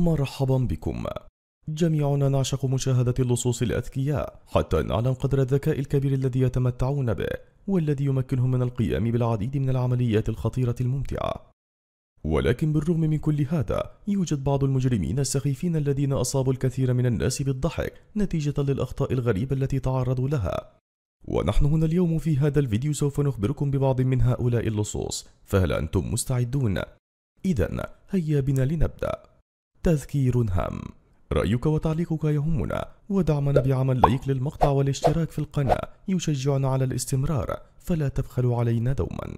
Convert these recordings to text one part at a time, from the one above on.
مرحبا بكم جميعنا نعشق مشاهدة اللصوص الأذكياء حتى نعلم قدر الذكاء الكبير الذي يتمتعون به والذي يمكنهم من القيام بالعديد من العمليات الخطيرة الممتعة ولكن بالرغم من كل هذا يوجد بعض المجرمين السخيفين الذين أصابوا الكثير من الناس بالضحك نتيجة للأخطاء الغريبة التي تعرضوا لها ونحن هنا اليوم في هذا الفيديو سوف نخبركم ببعض من هؤلاء اللصوص فهل أنتم مستعدون؟ إذا هيا بنا لنبدأ تذكير هام رأيك وتعليقك يهمنا ودعمنا بعمل لايك للمقطع والاشتراك في القناة يشجعنا على الاستمرار فلا تبخل علينا دوما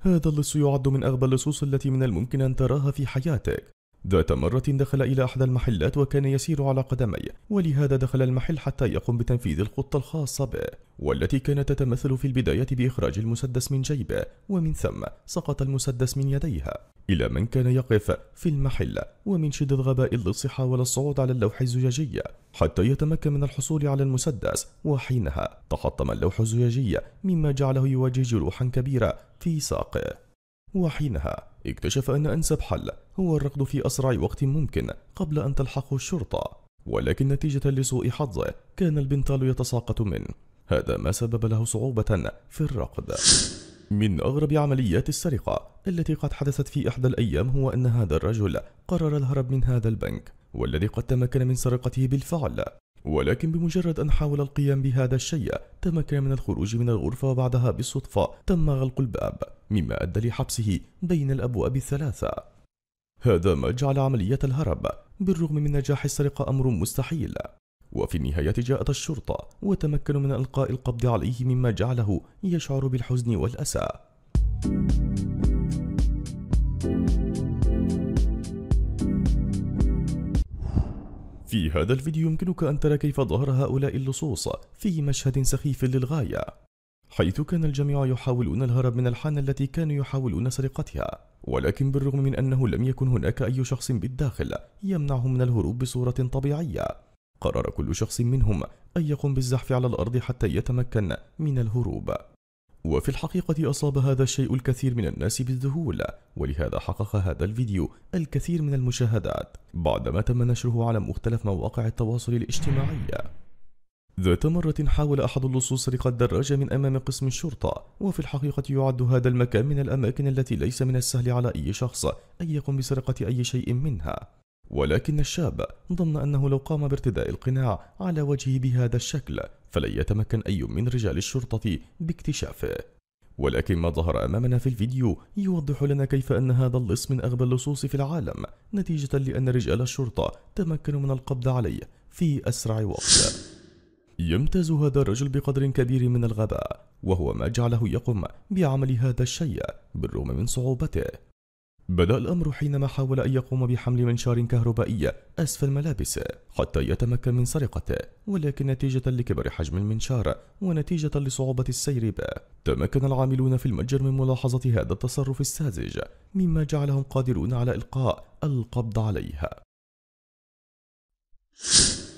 هذا اللص يعد من أغبى اللصوص التي من الممكن أن تراها في حياتك ذات مرة دخل إلى أحد المحلات وكان يسير على قدميه ولهذا دخل المحل حتى يقوم بتنفيذ الخطة الخاصة به والتي كانت تتمثل في البداية بإخراج المسدس من جيبه ومن ثم سقط المسدس من يديها إلى من كان يقف في المحل ومن شدة غباء اللص حاول الصعود على اللوح الزجاجي حتى يتمكن من الحصول على المسدس وحينها تحطم اللوح الزجاجي مما جعله يواجه جروحا كبيرة في ساقه وحينها اكتشف أن أنسب حل هو الركض في أسرع وقت ممكن قبل أن تلحقه الشرطة ولكن نتيجة لسوء حظه كان البنطال يتساقط منه هذا ما سبب له صعوبة في الركض من أغرب عمليات السرقة التي قد حدثت في إحدى الأيام هو أن هذا الرجل قرر الهرب من هذا البنك والذي قد تمكن من سرقته بالفعل ولكن بمجرد أن حاول القيام بهذا الشيء تمكن من الخروج من الغرفة وبعدها بالصدفة تم غلق الباب مما أدى لحبسه بين الأبواب الثلاثة هذا ما جعل عملية الهرب بالرغم من نجاح السرقة أمر مستحيل وفي النهاية جاءت الشرطة وتمكنوا من إلقاء القبض عليه مما جعله يشعر بالحزن والأسى في هذا الفيديو يمكنك أن ترى كيف ظهر هؤلاء اللصوص في مشهد سخيف للغاية حيث كان الجميع يحاولون الهرب من الحانة التي كانوا يحاولون سرقتها ولكن بالرغم من أنه لم يكن هناك أي شخص بالداخل يمنعهم من الهروب بصورة طبيعية قرر كل شخص منهم أن يقوم بالزحف على الأرض حتى يتمكن من الهروب وفي الحقيقة أصاب هذا الشيء الكثير من الناس بالذهول ولهذا حقق هذا الفيديو الكثير من المشاهدات بعدما تم نشره على مختلف مواقع التواصل الاجتماعي ذات مرة حاول أحد اللصوص سرقة الدراجة من أمام قسم الشرطة وفي الحقيقة يعد هذا المكان من الأماكن التي ليس من السهل على أي شخص أن يقوم بسرقة أي شيء منها ولكن الشاب ظن أنه لو قام بارتداء القناع على وجهه بهذا الشكل فلن يتمكن أي من رجال الشرطة باكتشافه ولكن ما ظهر أمامنا في الفيديو يوضح لنا كيف أن هذا اللص من أغبى اللصوص في العالم نتيجة لأن رجال الشرطة تمكنوا من القبض عليه في أسرع وقت يمتاز هذا الرجل بقدر كبير من الغباء وهو ما جعله يقوم بعمل هذا الشيء بالرغم من صعوبته بدأ الأمر حينما حاول أن يقوم بحمل منشار كهربائي أسفل ملابسه حتى يتمكن من سرقته ولكن نتيجة لكبر حجم المنشار ونتيجة لصعوبة السير به تمكن العاملون في المتجر من ملاحظة هذا التصرف الساذج مما جعلهم قادرون على إلقاء القبض عليها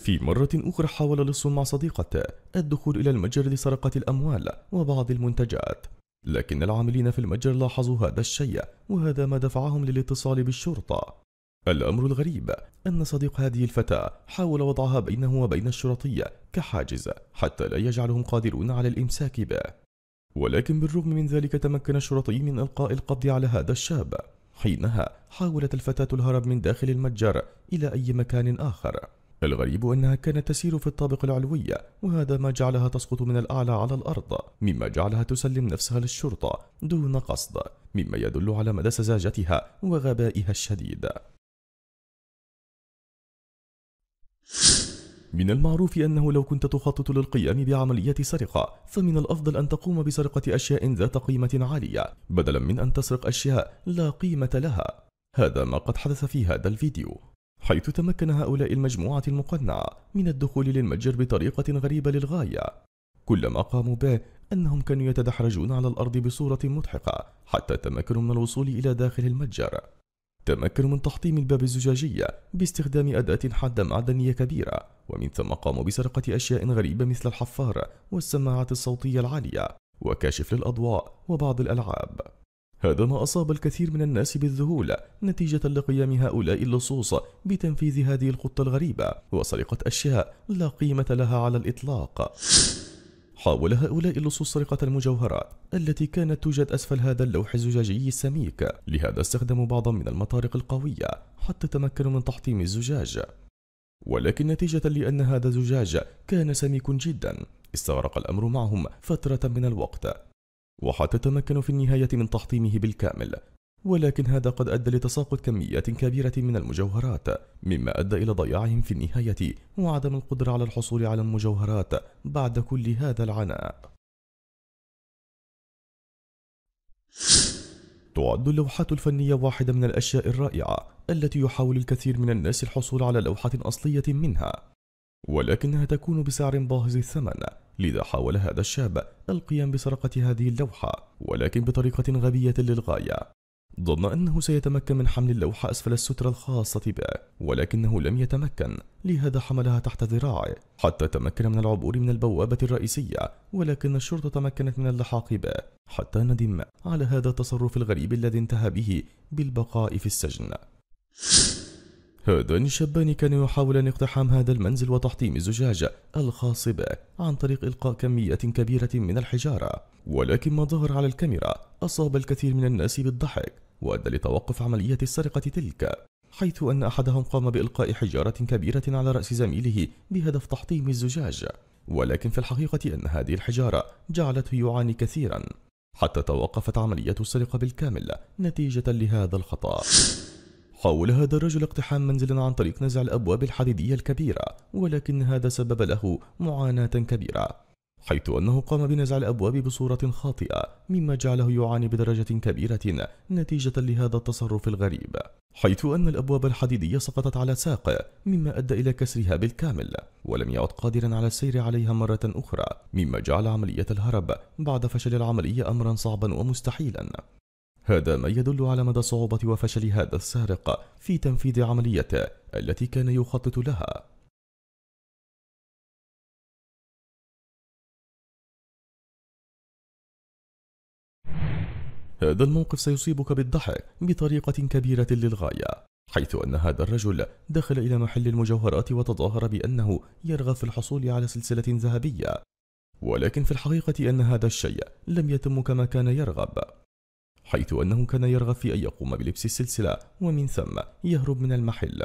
في مرة أخرى حاول لص مع صديقته الدخول إلى المتجر لسرقة الأموال وبعض المنتجات لكن العاملين في المتجر لاحظوا هذا الشيء وهذا ما دفعهم للاتصال بالشرطة الأمر الغريب أن صديق هذه الفتاة حاول وضعها بينه وبين الشرطية كحاجز حتى لا يجعلهم قادرون على الإمساك به ولكن بالرغم من ذلك تمكن الشرطي من إلقاء القبض على هذا الشاب حينها حاولت الفتاة الهرب من داخل المتجر إلى أي مكان آخر الغريب أنها كانت تسير في الطابق العلوي وهذا ما جعلها تسقط من الأعلى على الأرض مما جعلها تسلم نفسها للشرطة دون قصد مما يدل على مدى سذاجتها وغبائها الشديد من المعروف أنه لو كنت تخطط للقيام بعملية سرقة فمن الأفضل أن تقوم بسرقة أشياء ذات قيمة عالية بدلا من أن تسرق أشياء لا قيمة لها هذا ما قد حدث في هذا الفيديو حيث تمكن هؤلاء المجموعة المقنعة من الدخول للمتجر بطريقة غريبة للغاية كل ما قاموا به أنهم كانوا يتدحرجون على الأرض بصورة مضحكة حتى تمكنوا من الوصول إلى داخل المتجر تمكنوا من تحطيم الباب الزجاجية باستخدام أداة حادة معدنية كبيرة ومن ثم قاموا بسرقة أشياء غريبة مثل الحفار والسماعات الصوتية العالية وكاشف للأضواء وبعض الألعاب هذا ما أصاب الكثير من الناس بالذهول نتيجة لقيام هؤلاء اللصوص بتنفيذ هذه الخطة الغريبة وسرقة أشياء لا قيمة لها على الإطلاق حاول هؤلاء اللصوص سرقة المجوهرات التي كانت توجد أسفل هذا اللوح الزجاجي السميك لهذا استخدموا بعضا من المطارق القوية حتى تمكنوا من تحطيم الزجاج ولكن نتيجة لأن هذا الزجاج كان سميك جدا استغرق الأمر معهم فترة من الوقت وحتى تمكن في النهاية من تحطيمه بالكامل ولكن هذا قد أدى لتساقط كميات كبيرة من المجوهرات مما أدى إلى ضياعهم في النهاية وعدم القدرة على الحصول على المجوهرات بعد كل هذا العناء تعد اللوحات الفنية واحدة من الأشياء الرائعة التي يحاول الكثير من الناس الحصول على لوحة أصلية منها ولكنها تكون بسعر باهظ الثمن لذا حاول هذا الشاب القيام بسرقة هذه اللوحة ولكن بطريقة غبية للغاية ظن أنه سيتمكن من حمل اللوحة أسفل السترة الخاصة به ولكنه لم يتمكن لهذا حملها تحت ذراعه حتى تمكن من العبور من البوابة الرئيسية ولكن الشرطة تمكنت من اللحاق به حتى ندم على هذا التصرف الغريب الذي انتهى به بالبقاء في السجن هذان الشابان كانوا يحاولان اقتحام هذا المنزل وتحطيم الزجاج الخاص به عن طريق إلقاء كمية كبيرة من الحجارة ولكن ما ظهر على الكاميرا أصاب الكثير من الناس بالضحك وأدى لتوقف عملية السرقة تلك حيث أن أحدهم قام بإلقاء حجارة كبيرة على رأس زميله بهدف تحطيم الزجاج ولكن في الحقيقة أن هذه الحجارة جعلته يعاني كثيرا حتى توقفت عملية السرقة بالكامل نتيجة لهذا الخطأ حاول هذا الرجل اقتحام منزل عن طريق نزع الأبواب الحديدية الكبيرة ولكن هذا سبب له معاناة كبيرة حيث أنه قام بنزع الأبواب بصورة خاطئة مما جعله يعاني بدرجة كبيرة نتيجة لهذا التصرف الغريب حيث أن الأبواب الحديدية سقطت على ساقه مما أدى إلى كسرها بالكامل ولم يعد قادرا على السير عليها مرة أخرى مما جعل عملية الهرب بعد فشل العملية أمرا صعبا ومستحيلا هذا ما يدل على مدى صعوبة وفشل هذا السارق في تنفيذ عمليته التي كان يخطط لها هذا الموقف سيصيبك بالضحك بطريقة كبيرة للغاية حيث أن هذا الرجل دخل إلى محل المجوهرات وتظاهر بأنه يرغب في الحصول على سلسلة ذهبية ولكن في الحقيقة أن هذا الشيء لم يتم كما كان يرغب حيث أنه كان يرغب في أن يقوم بلبس السلسلة ومن ثم يهرب من المحل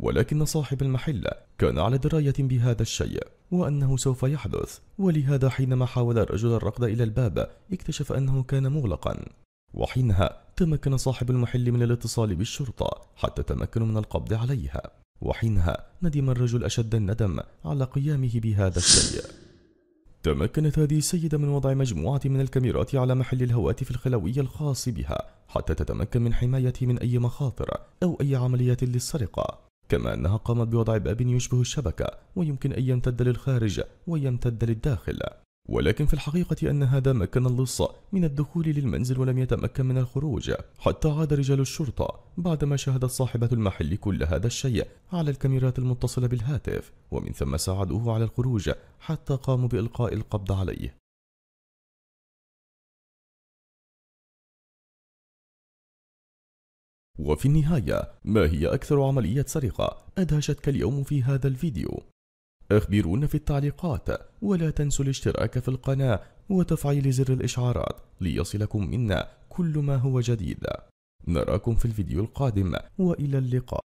ولكن صاحب المحل كان على دراية بهذا الشيء وأنه سوف يحدث ولهذا حينما حاول الرجل الركض إلى الباب اكتشف أنه كان مغلقا وحينها تمكن صاحب المحل من الاتصال بالشرطة حتى تمكنوا من القبض عليها وحينها ندم الرجل أشد الندم على قيامه بهذا الشيء تمكنت هذه السيدة من وضع مجموعة من الكاميرات على محل الهواتف الخلوي الخاص بها حتى تتمكن من حمايته من أي مخاطر أو أي عمليات للسرقة كما أنها قامت بوضع باب يشبه الشبكة ويمكن أن يمتد للخارج ويمتد للداخل ولكن في الحقيقة أن هذا مكن اللص من الدخول للمنزل ولم يتمكن من الخروج حتى عاد رجال الشرطة بعدما شاهدت صاحبة المحل كل هذا الشيء على الكاميرات المتصلة بالهاتف ومن ثم ساعدوه على الخروج حتى قاموا بإلقاء القبض عليه وفي النهاية ما هي أكثر عمليات سرقة أدهشتك اليوم في هذا الفيديو؟ اخبرونا في التعليقات ولا تنسوا الاشتراك في القناة وتفعيل زر الإشعارات ليصلكم منا كل ما هو جديد نراكم في الفيديو القادم وإلى اللقاء